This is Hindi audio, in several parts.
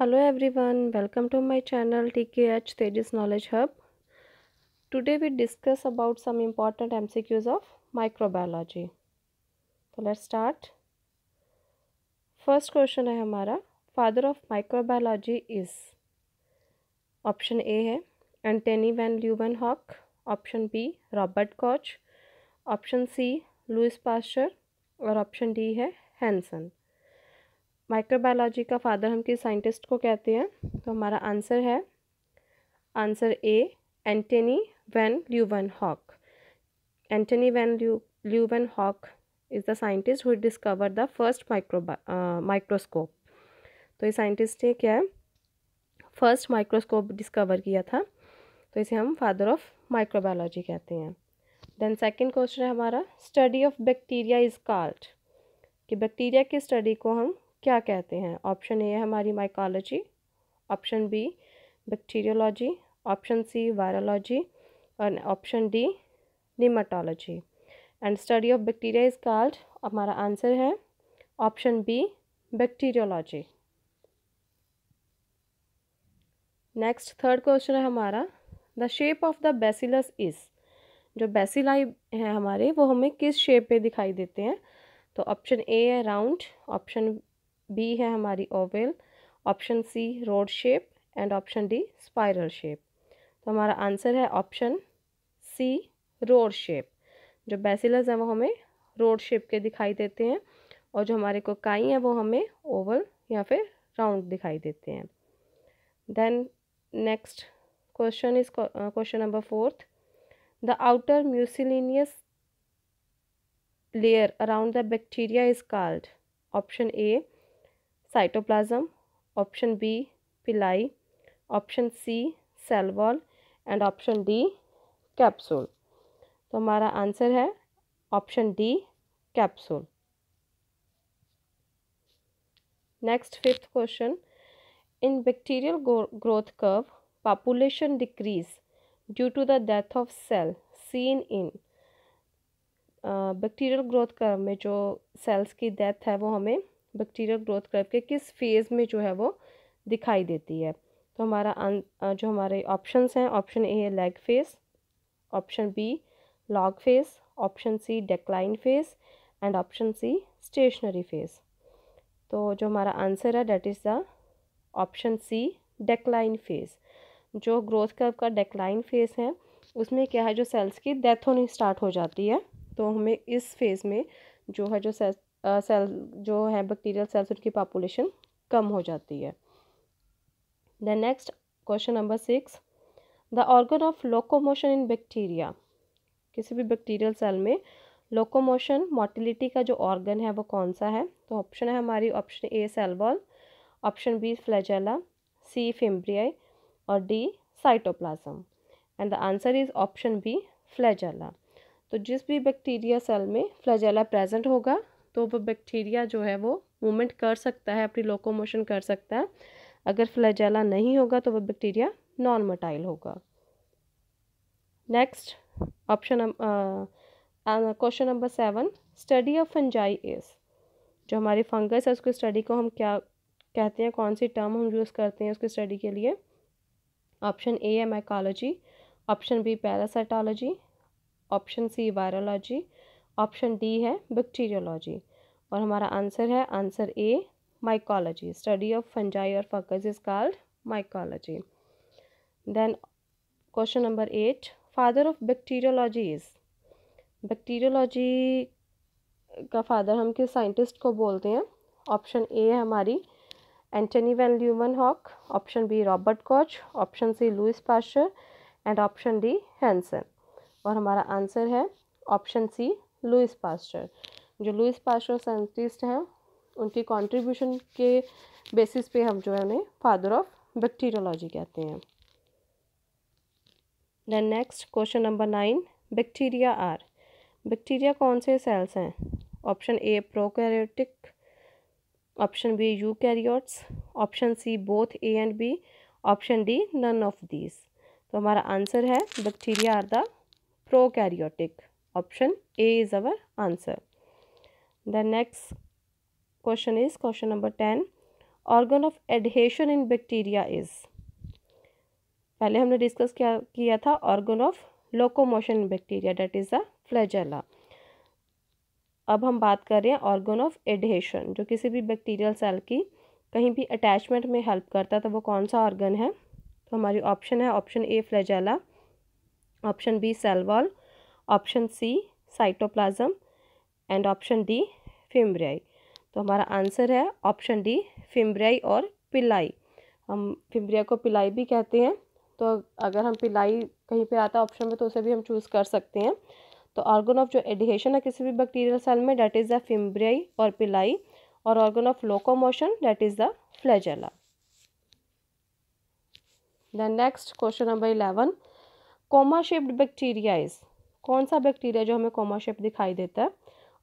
Hello everyone welcome to my channel T K H Tejas knowledge hub today we discuss about some important MCQs of microbiology तो लेट्स स्टार्ट फर्स्ट क्वेश्चन है हमारा father of microbiology is option A है Antonie van Leeuwenhoek option B Robert Koch option C Louis Pasteur और ऑप्शन डी है हैंसन माइक्रोबायोलॉजी का फादर हम किस साइंटिस्ट को कहते हैं तो हमारा आंसर है answer A Antonie van Leeuwenhoek Antonie van Leeuwenhoek is the scientist who discover the first micro microscope तो इस साइंटिस्ट ने क्या है फर्स्ट माइक्रोस्कोप डिस्कवर किया था तो इसे हम फादर ऑफ माइक्रोबायोलॉजी कहते हैं देन सेकेंड क्वेश्चन है हमारा study of bacteria is called कि बैक्टीरिया की स्टडी को हम क्या कहते हैं ऑप्शन ए है हमारी mycology option B bacteriology option C virology और option D nematology and study of bacteria is called हमारा आंसर है option B bacteriology next third question है हमारा the shape of the bacillus is जो बेसिलाई हैं हमारे वो हमें किस शेप पे दिखाई देते हैं तो ऑप्शन ए है राउंड ऑप्शन बी है हमारी oval option C rod shape and option D spiral shape तो हमारा आंसर है ऑप्शन सी रोड शेप जो बेसिलस हैं वो हमें रोड शेप के दिखाई देते हैं और जो हमारे कोकाई हैं वो हमें ओवल या फिर राउंड दिखाई देते हैं then next question is question number fourth the outer mucilaginous layer around the bacteria is called option A cytoplasm option B pili option C cell wall and option D capsule तो हमारा आंसर है option D capsule next fifth question in bacterial growth curve population decrease due to the death of cell seen in bacterial growth curve में जो सेल्स की डेथ है वो हमें बैक्टीरियल ग्रोथ कर्व के किस फेज़ में जो है वो दिखाई देती है तो हमारा अं, जो हमारे ऑप्शंस हैं ऑप्शन ए है lag phase option B log phase option C decline phase and option C stationary phase तो जो हमारा आंसर है that is the option C decline phase जो ग्रोथ कर्व का डेक्लाइन फेस है उसमें क्या है जो सेल्स की डेथ होनी स्टार्ट हो जाती है तो हमें इस फेज़ में जो है जो सेल्स सेल जो है बैक्टीरियल सेल्स उनकी पॉपुलेशन कम हो जाती है the next question number six the organ of locomotion in bacteria किसी भी बैक्टीरियल सेल में लोकोमोशन मोटिलिटी का जो ऑर्गन है वो कौन सा है तो ऑप्शन है हमारी option A cell wall option B flagella C fimbriae और D cytoplasm and the answer is option B flagella तो जिस भी बैक्टीरिया सेल में फ्लैजेला प्रेजेंट होगा तो वो बैक्टीरिया जो है वो मूवमेंट कर सकता है अपनी लोकोमोशन कर सकता है अगर फ्लैजेला नहीं होगा तो वह बैक्टीरिया नॉन मोटाइल होगा next option question number seven study of fungi is जो हमारी फंगस है उसकी स्टडी को हम क्या कहते हैं कौन सी टर्म हम यूज़ करते हैं उसकी स्टडी के लिए ऑप्शन ए है mycology option B parasitology option C virology option D है बैक्टीरियोलॉजी और हमारा आंसर है answer A mycology study of fungi और fungus is called mycology then question number eight father of bacteriology is bacteriology का फादर हम किस साइंटिस्ट को बोलते हैं ऑप्शन ए है हमारी Antonie van Leeuwenhoek option B Robert Koch option C Louis Pasteur and option D Hansen और हमारा आंसर है ऑप्शन सी लुइस पास्टर जो लुइस पास्टर साइंटिस्ट हैं उनकी कंट्रीब्यूशन के बेसिस पे हम जो है उन्हें फादर ऑफ बैक्टीरियोलॉजी कहते हैं then next question number nine bacteria are bacteria कौन से सेल्स हैं option A prokaryotic option B eukaryotes option C both A and B option D none of these तो हमारा आंसर है bacteria are the prokaryotic option A is our answer the next question is question number ten organ of adhesion in bacteria is पहले हमने डिस्कस किया किया था organ of locomotion in bacteria that is a flagella अब हम बात कर रहे हैं ऑर्गन ऑफ एडहेशन जो किसी भी बैक्टीरियल सेल की कहीं भी अटैचमेंट में हेल्प करता था तो वो कौन सा ऑर्गन है तो हमारी ऑप्शन है option A flagella option B cell wall option C cytoplasm and option D fimbriae तो हमारा आंसर है ऑप्शन डी फिम्ब्रियाई और पिलाई हम फिम्ब्रिया को पिलाई भी कहते हैं तो अगर हम पिलाई कहीं पे आता है ऑप्शन में तो उसे भी हम चूज़ कर सकते हैं तो ऑर्गन ऑफ जो एडिहेशन है किसी भी बैक्टीरियल सेल में डैट इज़ द फिम्ब्रियाई और पिलाई और organ of locomotion that is the flagella the next question number eleven comma shaped bacteria is कौन सा बैक्टीरिया जो हमें कोमा शेप दिखाई देता है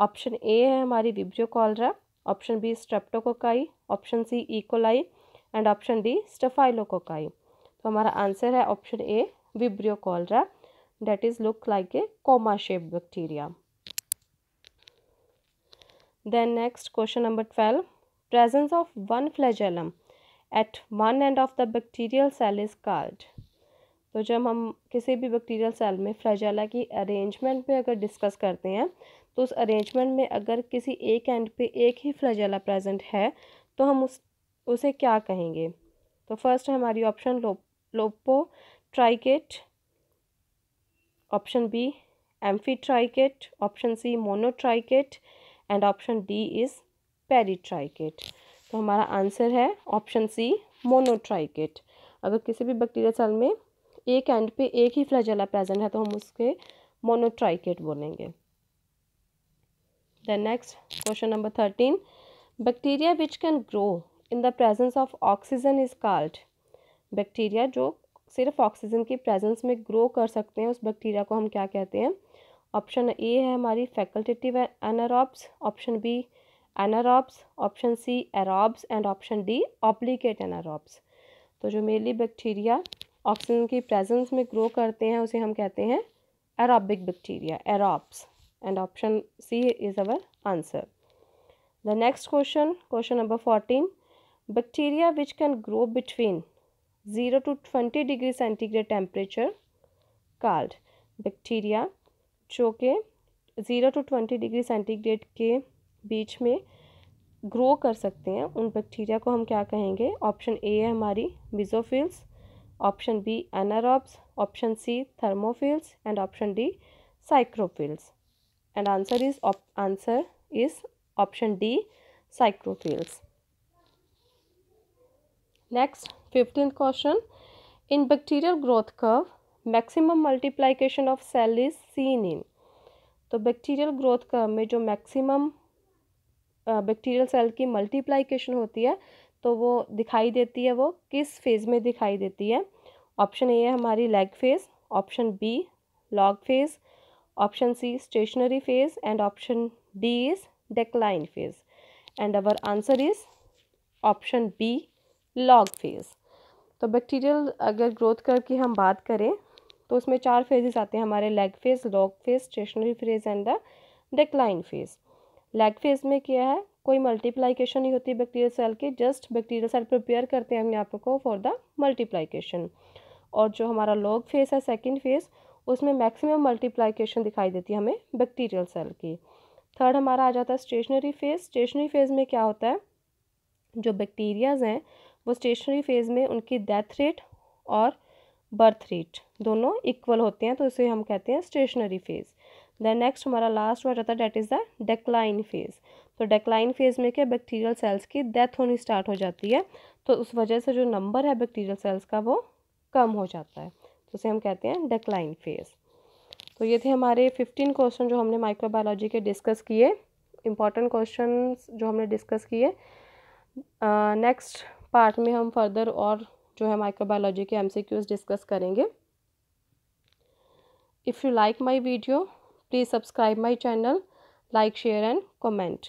ऑप्शन ए है हमारी Vibrio cholerae option B streptococci option C E coli and option D staphylococci तो हमारा आंसर है option A Vibrio cholerae that is look like a comma shape bacteria then next question number twelve presence of one flagellum at one end of the bacterial cell is called तो जब हम किसी भी बैक्टीरियल सेल में फ्लैजाला की अरेंजमेंट पे अगर डिस्कस करते हैं तो उस अरेंजमेंट में अगर किसी एक एंड पे एक ही फ्लैजाला प्रेजेंट है तो हम उस उसे क्या कहेंगे तो फर्स्ट हमारी option lo lophotrichous option B amphitrichous option C trichous and option D is peritrichous तो हमारा आंसर है ऑप्शन सी मोनोट्राइकेट अगर किसी भी बैक्टीरिया सेल में एक एंड पे एक ही फ्लैजेला प्रेजेंट है तो हम उसके मोनोट्राइकेट बोलेंगे then next question number thirteen bacteria which can grow in the presence of oxygen is called bacteria जो सिर्फ ऑक्सीजन की प्रेजेंस में ग्रो कर सकते हैं उस बैक्टीरिया को हम क्या कहते हैं ऑप्शन ए है हमारी facultative anaerobes option B anaerobes option C aerobes and option D obligate anaerobes तो जो मेनली बैक्टीरिया ऑक्सीजन की प्रेजेंस में ग्रो करते हैं उसे हम कहते हैं aerobic bacteria aerobes and option C is our answer the next question question number fourteen bacteria which can grow between zero to twenty degree centigrade temperature called bacteria जो कि zero to twenty degree centigrade के बीच में ग्रो कर सकते हैं उन बैक्टीरिया को हम क्या कहेंगे ऑप्शन ए है हमारी psychrophiles option B anaerobes, option C thermophiles and option D cycrophiles. And answer is op answer is option D cycrophiles. Next 15th question in bacterial growth curve maximum multiplication of cell is seen in तो बैक्टीरियल ग्रोथ कर्व में जो मैक्सिमम बैक्टीरियल सेल की मल्टीप्लाइकेशन होती है तो वो दिखाई देती है वो किस फेज़ में दिखाई देती है ऑप्शन ए है हमारी lag phase option B log phase option C stationary phase and option D is decline phase and our answer is option B log phase तो बैक्टीरियल अगर ग्रोथ कर की हम बात करें तो उसमें चार फेजेस आते हैं हमारे lag phase log phase stationary phase and the decline phase lag phase में क्या है कोई मल्टीप्लाइकेशन नहीं होती बैक्टीरियल सेल की जस्ट बैक्टीरियल सेल प्रिपेयर करते हैं अपने आप को फॉर द मल्टीप्लाइकेशन और जो हमारा लॉग फेस है सेकेंड फेस उसमें मैक्सिमम मल्टीप्लाइकेशन दिखाई देती है हमें बैक्टीरियल सेल की थर्ड हमारा आ जाता है स्टेशनरी फेज स्टेशनरी फेज में क्या होता है जो बैक्टीरियाज हैं वो स्टेशनरी फेज में उनकी डेथ रेट और बर्थ रेट दोनों इक्वल होते हैं तो इसे हम कहते हैं स्टेशनरी फेज़ देन नेक्स्ट हमारा लास्ट हो जाता है that is the decline phase तो डेक्लाइन फेज में क्या बैक्टीरियल सेल्स की डेथ होनी स्टार्ट हो जाती है तो उस वजह से जो नंबर है बैक्टीरियल सेल्स का वो कम हो जाता है तो उसे हम कहते हैं डेक्लाइन फेज तो ये थे हमारे फिफ्टीन क्वेश्चन जो हमने माइक्रोबायोलॉजी के डिस्कस किए इम्पॉर्टेंट क्वेश्चन जो हमने डिस्कस किए नेक्स्ट पार्ट में हम फर्दर और जो है माइक्रोबायोलॉजी के एम डिस्कस करेंगे if you like my video please subscribe my channel like share and comment